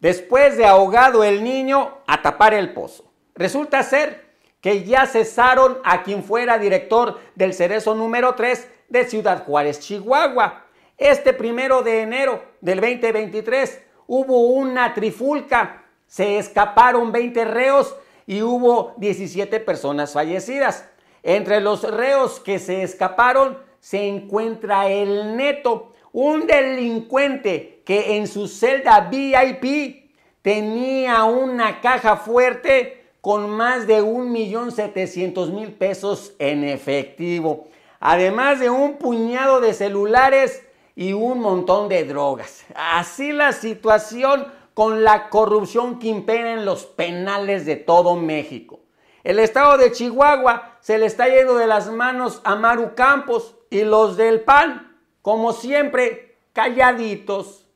Después de ahogado el niño, a tapar el pozo. Resulta ser que ya cesaron a quien fuera director del Cerezo número 3 de Ciudad Juárez, Chihuahua. Este primero de enero del 2023 hubo una trifulca, se escaparon 20 reos y hubo 17 personas fallecidas. Entre los reos que se escaparon se encuentra el neto, un delincuente que en su celda VIP tenía una caja fuerte con más de mil pesos en efectivo, además de un puñado de celulares y un montón de drogas. Así la situación con la corrupción que impera en los penales de todo México. El estado de Chihuahua se le está yendo de las manos a Maru Campos y los del PAN como siempre, calladitos,